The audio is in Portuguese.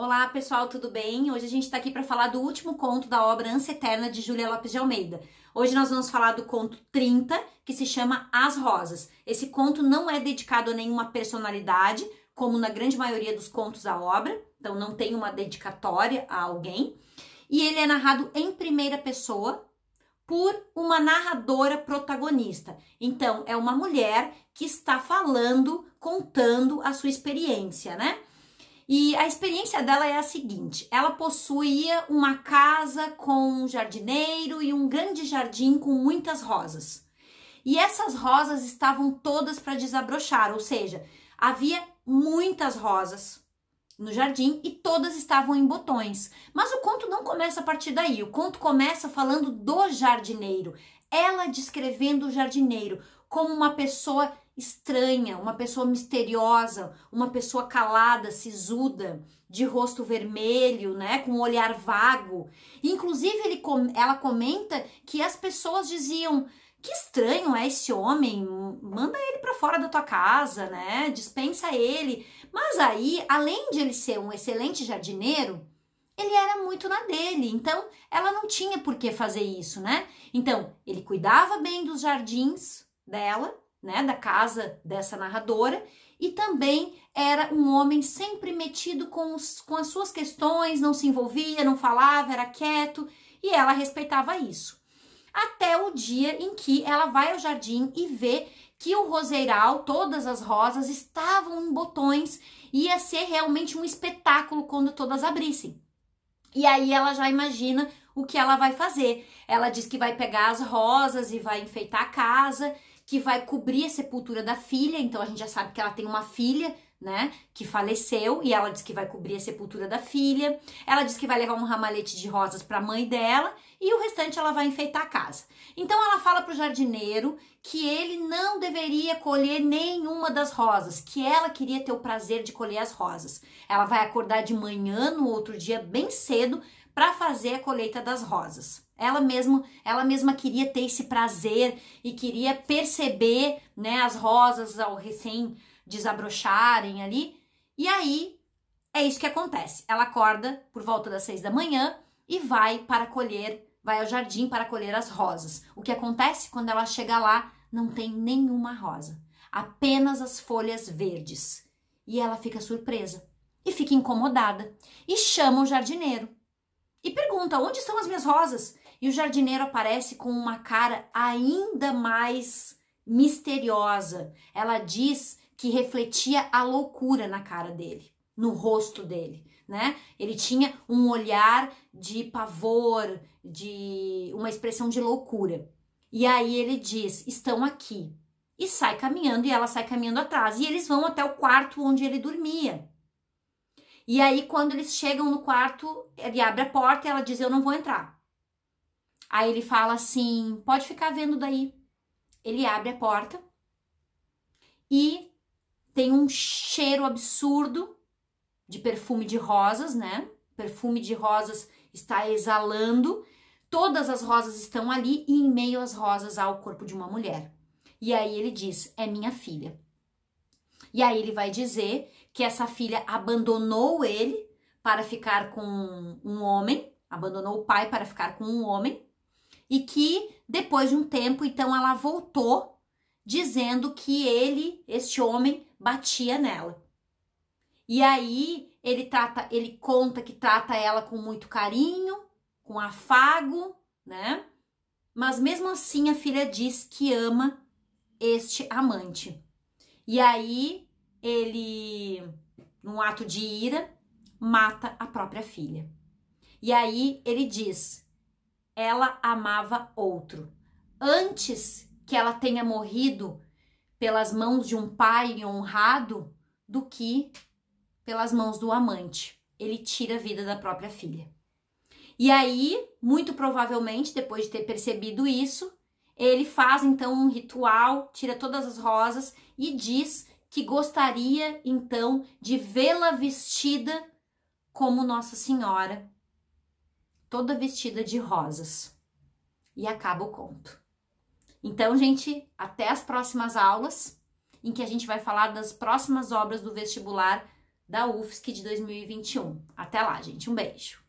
Olá, pessoal, tudo bem? Hoje a gente está aqui para falar do último conto da obra Ânsia Eterna de Júlia Lopes de Almeida. Hoje nós vamos falar do conto 30, que se chama As Rosas. Esse conto não é dedicado a nenhuma personalidade, como na grande maioria dos contos da obra, então não tem uma dedicatória a alguém. E ele é narrado em primeira pessoa por uma narradora protagonista. Então, é uma mulher que está falando, contando a sua experiência, né? E a experiência dela é a seguinte: ela possuía uma casa com um jardineiro e um grande jardim com muitas rosas. E essas rosas estavam todas para desabrochar, ou seja, havia muitas rosas no jardim e todas estavam em botões. Mas o conto não começa a partir daí. O conto começa falando do jardineiro, ela descrevendo o jardineiro como uma pessoa estranha, uma pessoa misteriosa, uma pessoa calada, sisuda, de rosto vermelho, né, com um olhar vago. Inclusive ele, ela comenta que as pessoas diziam: "Que estranho é esse homem, manda ele para fora da tua casa, né? Dispensa ele". Mas aí, além de ele ser um excelente jardineiro, ele era muito na dele, então ela não tinha por que fazer isso, né? Então, ele cuidava bem dos jardins dela, né, da casa dessa narradora, e também era um homem sempre metido com, os, com as suas questões, não se envolvia, não falava, era quieto, e ela respeitava isso. Até o dia em que ela vai ao jardim e vê que o roseiral, todas as rosas estavam em botões, ia ser realmente um espetáculo quando todas abrissem. E aí ela já imagina o que ela vai fazer. Ela diz que vai pegar as rosas e vai enfeitar a casa que vai cobrir a sepultura da filha. Então a gente já sabe que ela tem uma filha, né, que faleceu e ela diz que vai cobrir a sepultura da filha. Ela diz que vai levar um ramalhete de rosas para a mãe dela e o restante ela vai enfeitar a casa. Então ela fala para o jardineiro que ele não deveria colher nenhuma das rosas, que ela queria ter o prazer de colher as rosas. Ela vai acordar de manhã no outro dia bem cedo para fazer a colheita das rosas. Ela mesma, ela mesma queria ter esse prazer e queria perceber, né, as rosas ao recém desabrocharem ali. E aí é isso que acontece. Ela acorda por volta das seis da manhã e vai para colher, vai ao jardim para colher as rosas. O que acontece quando ela chega lá? Não tem nenhuma rosa, apenas as folhas verdes. E ela fica surpresa e fica incomodada e chama o jardineiro e pergunta: onde estão as minhas rosas? E o jardineiro aparece com uma cara ainda mais misteriosa. Ela diz que refletia a loucura na cara dele, no rosto dele, né? Ele tinha um olhar de pavor, de uma expressão de loucura. E aí ele diz: "Estão aqui". E sai caminhando e ela sai caminhando atrás, e eles vão até o quarto onde ele dormia. E aí quando eles chegam no quarto, ele abre a porta e ela diz: "Eu não vou entrar". Aí ele fala assim: pode ficar vendo daí. Ele abre a porta e tem um cheiro absurdo de perfume de rosas, né? perfume de rosas está exalando. Todas as rosas estão ali e em meio às rosas há o corpo de uma mulher. E aí ele diz: é minha filha. E aí ele vai dizer que essa filha abandonou ele para ficar com um homem, abandonou o pai para ficar com um homem, e que depois de um tempo, então ela voltou dizendo que ele, este homem, batia nela. E aí ele trata, ele conta que trata ela com muito carinho, com afago, né? Mas mesmo assim a filha diz que ama este amante. E aí ele, num ato de ira, mata a própria filha. E aí ele diz: ela amava outro. Antes que ela tenha morrido pelas mãos de um pai honrado do que pelas mãos do amante. Ele tira a vida da própria filha. E aí, muito provavelmente, depois de ter percebido isso, ele faz então um ritual, tira todas as rosas e diz que gostaria então de vê-la vestida como Nossa Senhora toda vestida de rosas. E acaba o conto. Então, gente, até as próximas aulas, em que a gente vai falar das próximas obras do vestibular da UFSC de 2021. Até lá, gente. Um beijo.